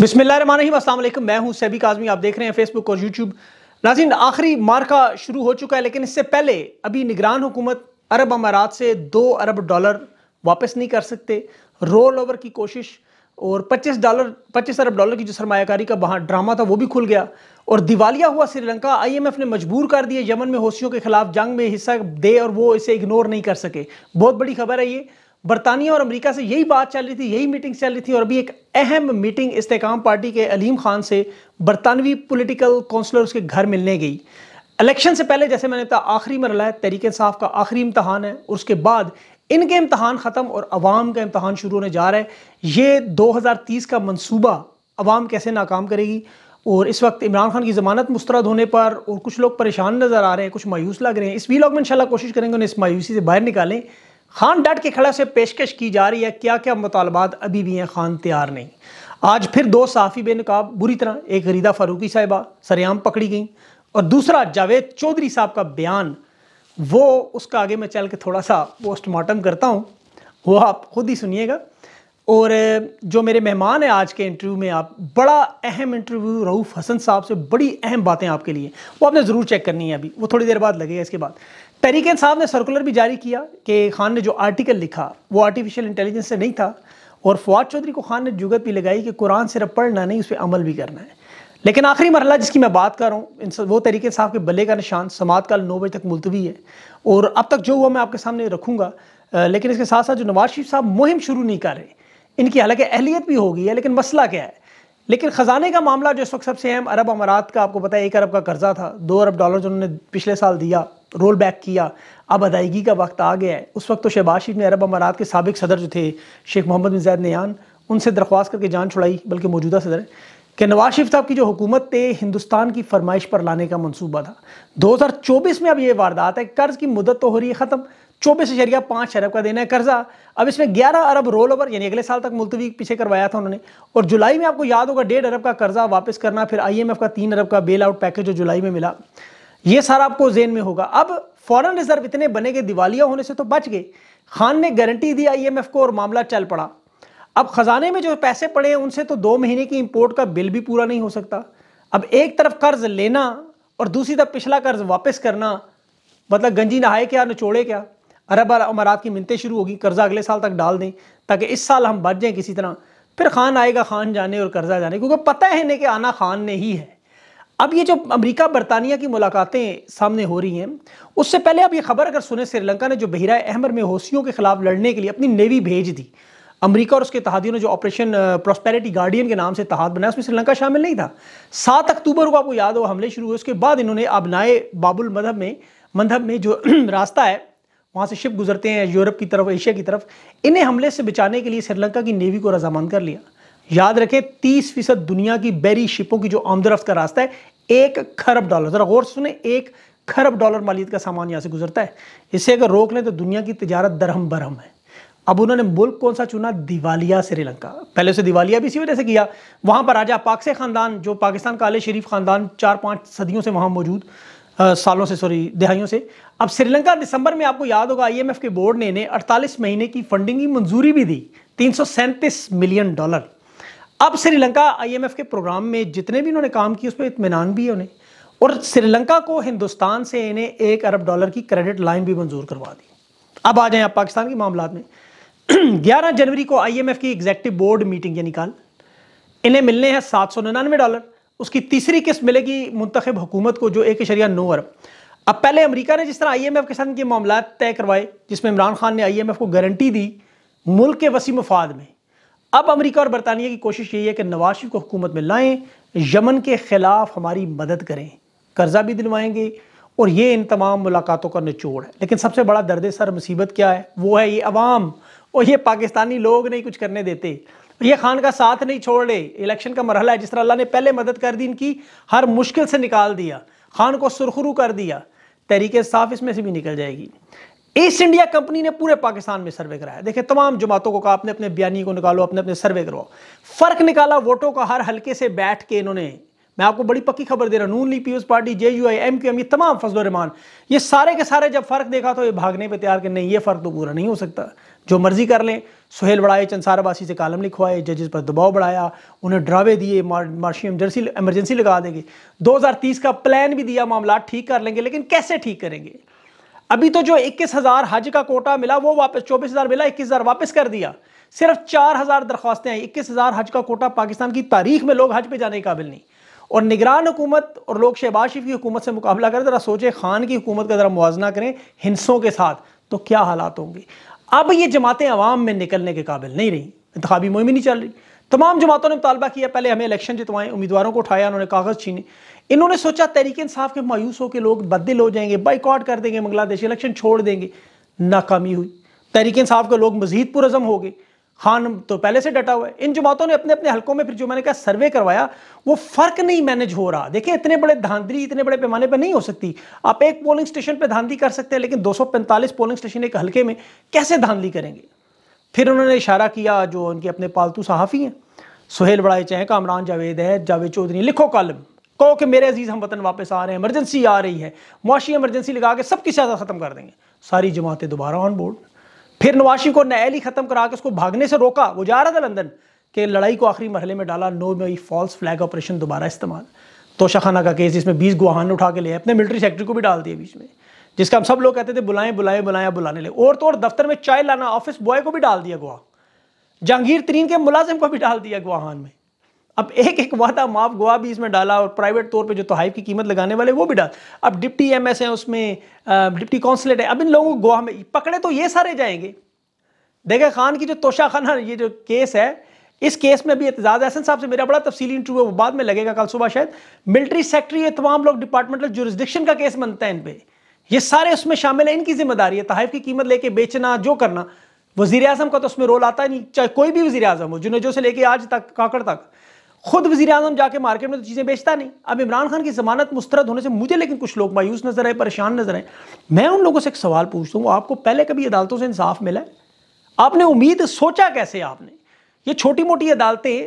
बिस्मिल्लाम मैं हूं सैबिक आजमी आप देख रहे हैं फेसबुक और यूट्यूब नाजिन आखिरी मार्का शुरू हो चुका है लेकिन इससे पहले अभी निगरान हुकूमत अरब अमारात से दो अरब डॉलर वापस नहीं कर सकते रोल ओवर की कोशिश और 25 डॉलर 25 अरब डॉलर की जो सरमाकारी का वहाँ ड्रामा था वो भी खुल गया और दिवालिया हुआ श्रीलंका आईएमएफ ने मजबूर कर दिया यमन में होशियों के खिलाफ जंग में हिस्सा दे और वो इसे इग्नोर नहीं कर सके बहुत बड़ी खबर है ये बरतानिया और अमेरिका से यही बात चल रही थी यही मीटिंग चल रही थी और अभी एक अहम मीटिंग इस्तेकाम पार्टी के अलीम खान से बरतानवी पॉलिटिकल काउंसलर उसके घर मिलने गई इलेक्शन से पहले जैसे मैंने कहा आखिरी मरला है तहरीक साफ का आखिरी इम्तहान है और उसके बाद इनके इम्तहान ख़त्म और अवाम का इम्तहान शुरू होने जा रहा है ये तीस का मनसूबा अवाम कैसे नाकाम करेगी और इस वक्त इमरान खान की ज़मानत मुस्तरद होने पर और कुछ लोग परेशान नज़र आ रहे हैं कुछ मायूस लग रहे हैं इस वीलॉग में इंशाल्लाह कोशिश करेंगे उन्हें इस मायूसी से बाहर निकालें खान डट के खड़ा से पेशकश की जा रही है क्या क्या मुतालबात अभी भी हैं खान तैयार नहीं आज फिर दो साफ़ी बेनकाब बुरी तरह एक रीदा फारूकी साहिबा सरेआम पकड़ी गई और दूसरा जावेद चौधरी साहब का बयान वो उसका आगे मैं चल के थोड़ा सा पोस्टमार्टम करता हूँ वो आप खुद ही सुनिएगा और जो मेरे मेहमान हैं आज के इंटरव्यू में आप बड़ा अहम इंटरव्यू रऊफ़ हसन साहब से बड़ी अहम बातें आपके लिए वो आपने ज़रूर चेक करनी है अभी वो थोड़ी देर बाद लगेगा इसके बाद तरीके साहब ने सर्कुलर भी जारी किया कि खान ने जो आर्टिकल लिखा वो आर्टिफिशियल इंटेलिजेंस से नहीं था और फवाद चौधरी को खान ने जुगत भी लगाई कि कुरान सिर्फ पढ़ना नहीं उस पर अमल भी करना है लेकिन आखिरी मरला जिसकी मैं बात कर रहा हूँ इन वो तरीके साहब के बल्ले का निशान समात काल नौ बजे तक मुलतवी है और अब तक जो हुआ मैं आपके सामने रखूँगा लेकिन इसके साथ साथ जो नवाज शरीफ साहब मुहिम शुरू नहीं कर रहे इनकी हालांकि अहलियत भी होगी है लेकिन मसला क्या है लेकिन ख़जाने का मामला जो इस वक्त सबसे अहम अरब अमारात का आपको पता है एक अरब का कर्जा था दो अरब डॉलर जो उन्होंने पिछले साल दिया रोल बैक किया अब अदायगी का वक्त आ गया है उस वक्त तो शहबाज शरीफ ने अरब अमारात के सबक सदर जो थे शेख मोहम्मद बिन जैद नयान उनसे दरख्वास्त करके जान छुड़ाई बल्कि मौजूदा सदर कि नवाज शरीफ साहब की जो हुकूमत थे हिंदुस्तान की फरमाइश पर लाने का मनसूबा था चौबीस में अब ये वारदात है कर्ज़ की मुदत तो हो रही है ख़त्म चौबीस इशरिया पाँच अरब का देना है कर्जा अब इसमें ग्यारह अरब रोल ओवर यानी अगले साल तक मुलतवी पीछे करवाया था उन्होंने और जुलाई में आपको याद होगा डेढ़ अरब का कर्जा वापस करना फिर आई का तीन अरब का बेल आउट पैकेज जो जुलाई में मिला ये सारा आपको जेन में होगा अब फॉरेन रिजर्व इतने बने के दिवालिया होने से तो बच गए खान ने गारंटी दी आईएमएफ को और मामला चल पड़ा अब खजाने में जो पैसे पड़े हैं उनसे तो दो महीने की इंपोर्ट का बिल भी पूरा नहीं हो सकता अब एक तरफ कर्ज लेना और दूसरी तरफ पिछला कर्ज वापस करना मतलब गंजी नहाए क्या नचोड़े क्या अरब अमारात की मिनतें शुरू होगी कर्ज़ा अगले साल तक डाल दें ताकि इस साल हम बच जाएँ किसी तरह फिर खान आएगा खान जाने और कर्ज़ा जाने क्योंकि पता है इन्हें कि आना खान ने ही है अब ये जो अमेरिका बरतानिया की मुलाकातें सामने हो रही हैं उससे पहले अब ये खबर अगर सुने श्रीलंका ने जो बहरा अहमर में होशियों के खिलाफ लड़ने के लिए अपनी नेवी भेज दी अमेरिका और उसके तहादियों ने जो ऑपरेशन प्रॉस्पेरिटी गार्डियन के नाम से तहाद बनाया उसमें श्रीलंका शामिल नहीं था सात अक्टूबर को आपको याद हो हमले शुरू हुए उसके बाद इन्होंने अब नाए बाबुल मधब में मधब में जो रास्ता है वहाँ से शिप गुजरते हैं यूरोप की तरफ एशिया की तरफ इन्हें हमले से बचाने के लिए श्रीलंका की नेवी को रजामंद कर लिया याद रखें तीस फीसद दुनिया की बैरी शिपों की जो आमदरफ्त का रास्ता है एक खरब डॉलर ज़रा गौर सुने एक खरब डॉलर मालियत का सामान यहाँ से गुजरता है इसे अगर रोक लें तो दुनिया की तजारत दरहम बरहम है अब उन्होंने मुल्क कौन सा चुना दिवालिया श्रीलंका पहले से दिवालिया भी इसी वजह से किया वहाँ पर राजा पाकसे ख़ानदान जो पाकिस्तान का आले शरीफ ख़ानदान चार पाँच सदियों से वहाँ मौजूद सालों से सॉरी दहाइयों से अब श्रीलंका दिसंबर में आपको याद होगा आईएमएफ के बोर्ड ने इन्हें अड़तालीस महीने की फंडिंग की मंजूरी भी दी तीन मिलियन डॉलर अब श्रीलंका आईएमएफ के प्रोग्राम में जितने भी इन्होंने काम किए उस पर इतमान भी है उन्हें और श्रीलंका को हिंदुस्तान से इन्हें एक अरब डॉलर की क्रेडिट लाइन भी मंजूर करवा दी अब आ जाए आप पाकिस्तान के मामला में 11 जनवरी को आईएमएफ की एग्जेक्टिव बोर्ड मीटिंग ये निकाल इन्हें मिलने हैं सात सौ निन्यानवे डॉलर उसकी तीसरी किस्त मिलेगी मुंतब हुकूमत को जो एक शरिया नौ अरब अब पहले अमेरिका ने जिस तरह आईएमएफ के साथ इनके मामला तय करवाए जिसमें इमरान खान ने आईएमएफ को गारंटी दी मुल्क के वसी मफाद में अब अमेरिका और बरतानिया की कोशिश यही है कि नवाशी को हुकूमत में लाएं यमन के ख़िलाफ़ हमारी मदद करें कर्जा भी दिलवाएंगे और ये इन तमाम मुलाकातों का निचोड़ है लेकिन सबसे बड़ा दर्द सर मुसीबत क्या है वो है ये अवाम और ये पाकिस्तानी लोग नहीं कुछ करने देते ये खान का साथ नहीं छोड़ रहे इलेक्शन का मरहला है जिस तरह अल्लाह ने पहले मदद कर दी इनकी हर मुश्किल से निकाल दिया खान को सुरखरू कर दिया तरीके साफ इसमें से भी निकल जाएगी ईस्ट इंडिया कंपनी ने पूरे पाकिस्तान में सर्वे कराया देखिए तमाम जमातों को कहा अपने अपने बयानी को निकालो अपने अपने सर्वे करवाओ फर्क निकाला वोटों का हर हल्के से बैठ के इन्होंने मैं आपको बड़ी पक्की खबर दे रहा हूँ नून ली Peoples Party J U I M Q M ये तमाम फजल रहमान ये सारे के सारे जब फर्क देखा तो ये भागने पर तैयार के नहीं ये फर्क तो पूरा नहीं हो सकता जो मर्जी कर लें सुहेल बढ़ाए चंसार अबासी से कालम लिखवाए जजेस पर दबाव बढ़ाया उन्हें ड्रावे दिए मार्शी एमरजेंसी एमरजेंसी लगा देंगे 2030 का प्लान भी दिया मामला ठीक कर लेंगे लेकिन कैसे ठीक करेंगे अभी तो जो इक्कीस हज़ार हज का कोटा मिला वो वापस चौबीस हज़ार मिला इक्कीस हज़ार वापस कर दिया सिर्फ चार हज़ार दरख्वास्तें आई इक्कीस हज़ार हज का कोटा पाकिस्तान की तारीख में लोग हज पर जाने के काबिल नहीं और निगरान हुकूमत और लोग शहबाज शरीफ की हुकूमत से मुकाबला करें ज़रा सोचे खान की हुकूमत का ज़रा मुजना करें हिंसों के साथ तो क्या हालात होंगे अब ये जमातें आवाम में निकलने के काबिल नहीं रही इंतबी मुहिम नहीं चल रही तमाम जमातों ने मुतालबा किया पहले हमें इलेक्शन जितवाएं उम्मीदवारों को उठाया उन्होंने कागज़ छीने इन्होंने सोचा तहरीक इंसाफ के मायूस होकर लोग बदल हो जाएंगे बाइकआउट कर देंगे बांग्लादेश इलेक्शन छोड़ देंगे नाकामी हुई तहरीक इंसाफ के लोग मजीद पुरज़म हो गए खान तो पहले से डटा हुआ है इन जमातों ने अपने अपने हलकों में फिर जो मैंने कहा सर्वे करवाया वो फर्क नहीं मैनेज हो रहा देखिए इतने बड़े धांधली इतने बड़े पैमाने पर नहीं हो सकती आप एक पोलिंग स्टेशन पर धांधली कर सकते हैं लेकिन 245 पोलिंग स्टेशन एक हल्के में कैसे धांधली करेंगे फिर उन्होंने इशारा किया जो उनके अपने पालतू सहाफ़ी हैं सुहेल बड़ाइच चाहे कामरान जावेद है जावेद चौधरी लिखो कॉलम कहो कि मेरे अजीज़ हम वतन वापस आ रहे हैं इमरजेंसी आ रही है मुआशी एमरजेंसी लगा के सबकी सजा ख़त्म कर देंगे सारी जमातें दोबारा ऑन बोर्ड फिर नवाशी को नैली ख़त्म करा के उसको भागने से रोका वो जा रहा था लंदन के लड़ाई को आखिरी मरहले में डाला नो मई फॉल्स फ्लैग ऑपरेशन दोबारा इस्तेमाल तोशा खाना का केस जिसमें बीस गुहान उठा के ले अपने मिलिट्री सेक्रेटरी को भी डाल दिया बीच में जिसका हम सब लोग कहते थे बुलाएं बुलाएं बुलाएं बुलाने ले और तो और दफ्तर में चाय लाना ऑफिस बॉय को भी डाल दिया गुआ जहांगीर तरीन के मुलाजिम को भी डाल दिया गुआहान में अब एक एक वादा माफ गोवा भी इसमें डाला और प्राइवेट तौर पे जो तो हाइप की कीमत लगाने वाले वो भी डाल अब डिप्टी एम एस है उसमें डिप्टी कौंसलेट है अब इन लोगों को गोवा में पकड़े तो ये सारे जाएंगे देखा खान की जो तोशा खाना ये जो केस है इस केस में भी एतजाज एहसन साहब से मेरा बड़ा तफसीली इंटरव्यू है वो बाद में लगेगा कल सुबह शायद मिलिट्री सेक्रेटरी ये तमाम लोग डिपार्टमेंटल जुरिस्डिक्शन का केस बनता है इन पर ये सारे उसमें शामिल है इनकी जिम्मेदारी है तहफ तो की कीमत लेके बेचना जो करना वजीर अजम का तो उसमें रोल आता है नहीं चाहे कोई भी वजी अजम हो जिन्होंने जो से लेके आज तक काकड़ तक खुद वजी अजम जाके मार्केट में तो चीज़ें बेचता नहीं अब इमरान खान की जमानत मुस्तरद होने से मुझे लेकिन कुछ लोग मायूस नजर आए परेशान नजर आए मैं उन लोगों से एक सवाल पूछता हूँ आपको पहले कभी अदालतों से इंसाफ मिला है आपने उम्मीद सोचा कैसे आपने ये छोटी मोटी अदालतें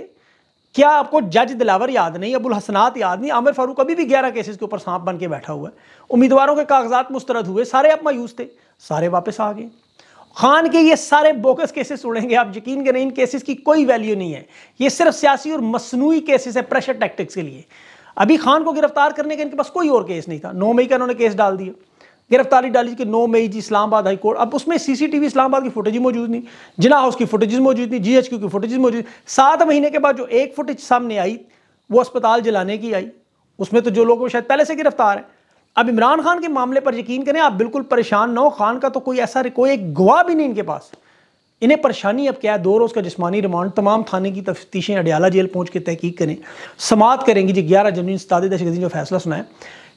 क्या आपको जज दिलावर याद नहीं अबुल हसनात याद नहीं आमिर फारूक अभी भी ग्यारह केसेस के ऊपर सांप बन के बैठा हुआ है उम्मीदवारों के कागजात मुस्तरद हुए सारे आप मायूस थे सारे वापस आ गए खान के ये सारे बोकस केसेस उड़ेंगे आप यकीन करें इन केसेस की कोई वैल्यू नहीं है ये सिर्फ सियासी और मसनू केसेस है प्रेशर टैक्टिक्स के लिए अभी खान को गिरफ्तार करने का इनके पास कोई और केस नहीं था नौ मई का इन्होंने केस डाल दिया गिरफ्तारी डाली कि नौ मई जी इस्लामाबाद हाई कोर्ट अब उसमें सीसीटीवी इस्लामाबाद की फुटेज मौजूद नहीं जिना हाउस की फुटेज मौजूद नहीं जीएचक्यू की फुटेज मौजूद सात महीने के बाद जो एक फुटेज सामने आई वो अस्पताल जलाने की आई उसमें तो जो लोग शायद पहले से गिरफ्तार हैं अब इमरान खान के मामले पर यकीन करें आप बिल्कुल परेशान ना हो खान का तो कोई ऐसा कोई एक गवाह भी नहीं इनके पास इन्हें परेशानी अब क्या है दो रोज़ का जिसमानी रिमांड तमाम थाने की तफ्तीशें अडियाला जेल पहुंच के तहकीक करें समात करेंगी जी ग्यारह जनवरी सताद दशक जो फैसला सुनाए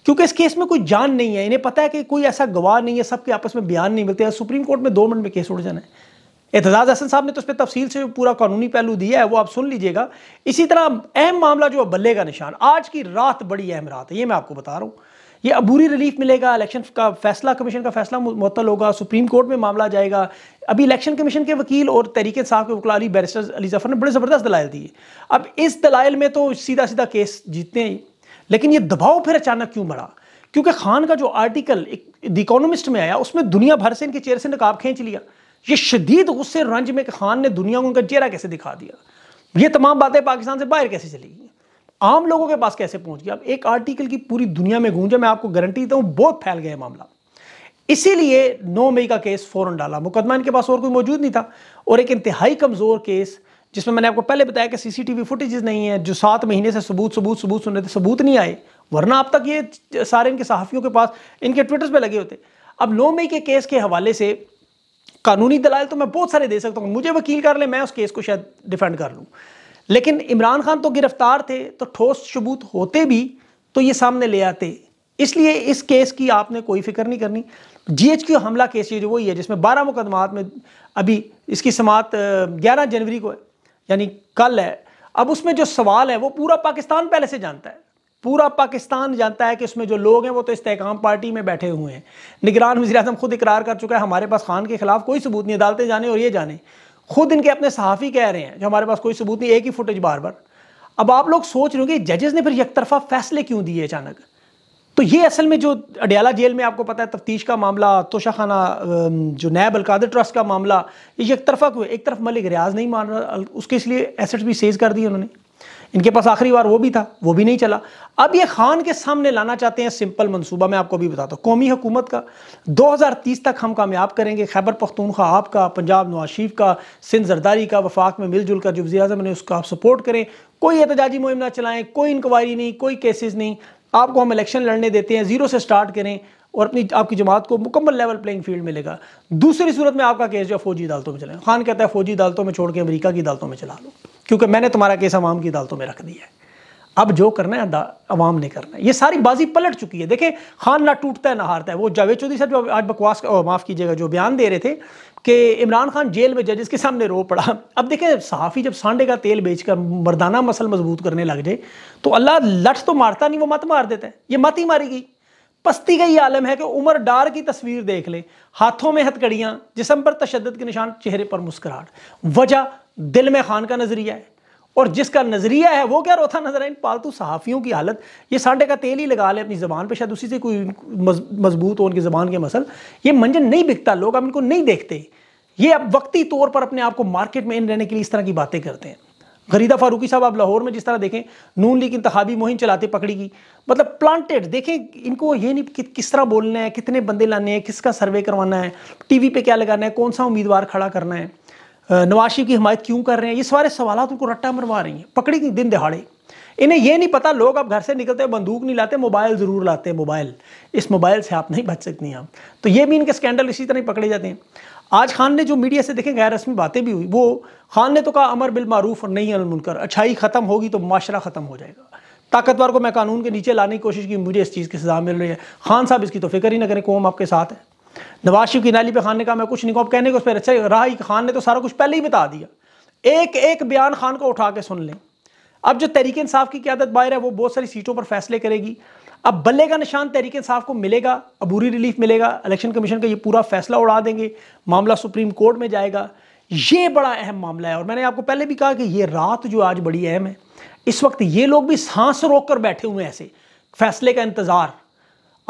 क्योंकि इस केस में कोई जान नहीं है इन्हें पता है कि कोई ऐसा गवाह नहीं है सबके आपस में बयान नहीं मिलते सुप्रीम कोर्ट में दो मिनट में केस उड़ जाना है एतजाज़ हसन साहब ने तो उस पर तफसील से पूरा कानूनी पहलू दिया है वो आप सुन लीजिएगा इसी तरह अहम मामला जो बल्ले का निशान आज की रात बड़ी अहम रात है ये मैं आपको बता रहा हूँ ये अबूरी रिलीफ मिलेगा इलेक्शन का फैसला कमीशन का फैसला मुतल होगा सुप्रीम कोर्ट में मामला जाएगा अभी इलेक्शन कमीशन के वकील और तरीके साहब के वकला अली बैरिस्टर अली जफर ने बड़े ज़बरदस्त दलाइल दिए अब इस दलाइल में तो सीधा सीधा केस जीतते हैं लेकिन ये दबाव फिर अचानक क्यों बढ़ा क्योंकि खान का जो आर्टिकल एक द इकोनॉमिस्ट में आया उसमें दुनिया भर से इनके चेहरे से नकाब खींच लिया ये शदीद गुस्से रंज में खान ने दुनिया को उनका चेहरा कैसे दिखा दिया ये तमाम बातें पाकिस्तान से बाहर कैसे चली आम लोगों के पास कैसे पहुंच गया अब एक आर्टिकल की पूरी दुनिया में गूंजा मैं आपको गारंटी देता हूं बहुत फैल गया मामला इसीलिए नौ मई का केस फौरन डाला मुकदमा इनके पास और कोई मौजूद नहीं था और एक इंतहाई कमज़ोर केस जिसमें मैंने आपको पहले बताया कि सीसीटीवी फुटेजेस नहीं है जो सात महीने से सबूत सबूत सबूत सुन रहे थे सबूत नहीं आए वरना अब तक ये सारे इनके सहाफ़ियों के पास इनके ट्विटर पर लगे होते अब नौ मई के केस के हवाले से कानूनी दलाल तो मैं बहुत सारे दे सकता हूँ मुझे वकील कर ले मैं उस केस को शायद डिफेंड कर लूँ लेकिन इमरान खान तो गिरफ्तार थे तो ठोस सबूत होते भी तो ये सामने ले आते इसलिए इस केस की आपने कोई फिक्र नहीं करनी जीएचक्यू हमला केस ये जो वही है जिसमें बारह मुकदमात में अभी इसकी समात ग्यारह जनवरी को है यानी कल है अब उसमें जो सवाल है वो पूरा पाकिस्तान पहले से जानता है पूरा पाकिस्तान जानता है कि उसमें जो लोग हैं वो तो इस्तेकाम पार्टी में बैठे हुए हैं निगरान वजी अजम खुद इकरार कर चुका है हमारे पास खान के खिलाफ कोई सबूत नहीं अदालतें जाने और ये जाने खुद इनके अपने सहाफ़ी कह रहे हैं जो हमारे पास कोई सबूत नहीं एक ही फुटेज बार बार अब आप लोग सोच रहे हो कि जजेस ने फिर एक तरफा फैसले क्यों दिए अचानक तो ये असल में जो अडियाला जेल में आपको पता है तफ्तीश का मामला तोशाखाना जो नैब अलकादर ट्रस्ट का मामला ये एक तरफा क्यों एक तरफ मलिक रियाज नहीं मान रहा उसके इसलिए एसेट्स भी सेज कर दिए उन्होंने इनके पास आखिरी बार वो भी था वो भी नहीं चला अब ये खान के सामने लाना चाहते हैं सिंपल मनसूबा मैं आपको भी बताता हूँ कौमी हुकूमत का 2030 तक हम कामयाब करेंगे खैबर पख्तूनखा आपका पंजाब नवाज शरीफ का सिंध जरदारी का वफाक में मिलजुल कर जो वजी अजम ने उसका आप सपोर्ट करें कोई एहतजाजी मुहिम ना चलाएं कोई इंक्वायरी नहीं कोई केसेस नहीं आपको हम इलेक्शन लड़ने देते हैं ज़ीरो से स्टार्ट करें और अपनी आपकी जमात को मुकम्मल लेवल प्लेइंग फील्ड मिलेगा दूसरी सूरत में आपका केस जो है फौजी अदालतों में चलाएं खान कहता है फौजी अदालतों में छोड़ के अमरीका की अदालतों में चला लो क्योंकि मैंने तुम्हारा केस अवाम की अदालतों में रख दिया है अब जो करना है अवाम ने करना है ये सारी बाजी पलट चुकी है देखें खान ना टूटता है ना हारता है वो जावेद चौधरी साहब जो आज बकवास माफ़ कीजिएगा जो बयान दे रहे थे कि इमरान खान जेल में जजेस के सामने रो पड़ा अब देखें सहाफ़ी जब सांडे का तेल बेचकर मर्दाना मसल मजबूत करने लग जाए तो अल्लाह लठ तो मारता नहीं वो मत मार देता है ये मत ही मारेगी पस्ती का ये आलम है कि उमर डार की तस्वीर देख ले हाथों में हथकड़ियाँ जिसम पर तशद के निशान चेहरे पर मुस्कुराहट वजह दिल में खान का नज़रिया है और जिसका नज़रिया है वो क्या रोता नजर है इन पालतू सहाफ़ियों की हालत ये सांडे का तेल ही लगा ले अपनी ज़बान पे शायद उसी से कोई मजबूत हो उनकी ज़बान के मसल ये मंजन नहीं बिकता लोग अब इनको नहीं देखते ये अब वक्ती तौर पर अपने आप को मार्केट में इन रहने के लिए इस तरह की बातें करते हैं गरीदा फारूकी साहब आप लाहौर में जिस तरह देखें नून लीग इंतबी मुहिम चलाते पकड़ी की मतलब प्लांटेड देखें इनको ये नहीं कि, किस तरह बोलना है कितने बंदे लाने हैं किसका सर्वे करवाना है टीवी पे क्या लगाना है कौन सा उम्मीदवार खड़ा करना है नवाशी की हमायत क्यों कर रहे हैं ये सारे सवाल उनको रट्टा मरवा रही हैं पकड़ी दिन दिहाड़े इन्हें ये नहीं पता लोग अब घर से निकलते बंदूक नहीं लाते मोबाइल ज़रूर लाते हैं मोबाइल इस मोबाइल से आप नहीं बच सकती आप तो ये भी इनके स्कैंडल इसी तरह पकड़े जाते हैं आज खान ने जो मीडिया से देखें गैर रस्मी बातें भी हुई वो खान ने तो कहा अमर बिल मारूफ और नहीं अलमुनकर अच्छाई ख़त्म होगी तो माशरा ख़त्म हो जाएगा ताकतवर को मैं कानून के नीचे लाने की कोशिश की मुझे इस चीज़ की सज़ा मिल रही है खान साहब इसकी तो फिक्र ही ना करें कौम आपके साथ है नवाज शरीफ की नाली पे खान ने कहा मैं कुछ नहीं कहूँ कहने को उस पर अच्छा रहा ही खान ने तो सारा कुछ पहले ही बता दिया एक एक बयान खान को उठा के सुन लें अब जो तहरीक इंसाफ की क्यादत बाहर है वो बहुत सारी सीटों पर फैसले करेगी अब बल्ले का निशान तहरीक इंसाफ को मिलेगा अबूरी रिलीफ मिलेगा इलेक्शन कमीशन का ये पूरा फैसला उड़ा देंगे मामला सुप्रीम कोर्ट में जाएगा ये बड़ा अहम मामला है और मैंने आपको पहले भी कहा कि ये रात जो आज बड़ी अहम है इस वक्त ये लोग भी सांस रोक कर बैठे हुए हैं ऐसे फैसले का इंतज़ार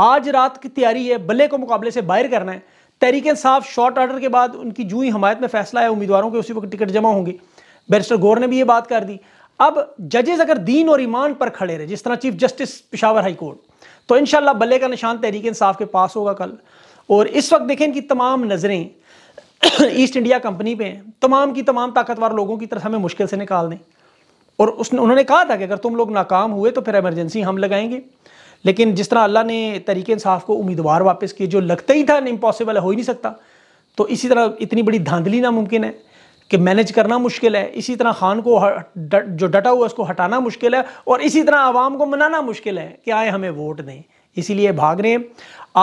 आज रात की तैयारी है बल्ले को मुकाबले से बाहर करना है तहरीक साफ शॉर्ट आर्डर के बाद उनकी जू ही हमायत में फैसला है उम्मीदवारों के उसी वक्त टिकट जमा होंगी बैरिस्टर गौर ने भी ये बात कर दी अब जजेस अगर दीन और ईमान पर खड़े रहे जिस तरह chief justice Peshawar high court तो इन बल्ले का निशान तहरीक इंसाफ के पास होगा कल और इस वक्त देखें इनकी तमाम नज़रें ईस्ट इंडिया कंपनी पे हैं तमाम की तमाम ताकतवर लोगों की तरफ हमें मुश्किल से निकाल दें और उसने उन्होंने कहा था कि अगर तुम लोग नाकाम हुए तो फिर एमरजेंसी हम लगाएंगे लेकिन जिस तरह अल्लाह ने तरीक इंसाफ को उम्मीदवार वापस किए जो लगता ही था इम्पॉसिबल है हो ही नहीं सकता तो इसी तरह इतनी बड़ी धांधली नामुमकिन है कि मैनेज करना मुश्किल है इसी तरह खान को जो डटा हुआ उसको हटाना मुश्किल है और इसी तरह आवाम को मनाना मुश्किल है कि आए हमें वोट दें इसीलिए भाग रहे हैं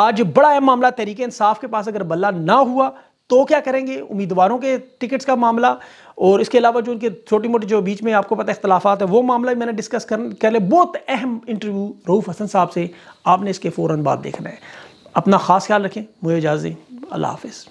आज बड़ा अहम मामला तरीके इंसाफ के पास अगर बल्ला ना हुआ तो क्या करेंगे उम्मीदवारों के टिकट्स का मामला और इसके अलावा जो उनके छोटी मोटी जो बीच में आपको पता इख्तलाफा है वो मामला मैंने डिस्कस कर कर लिया बहुत अहम इंटरव्यू रऊफ़ हसन साहब से आपने इसके फ़ौर बाद देखना है अपना ख़ास ख्याल रखें मुझे इजाज़त अल्लाह हाफिज़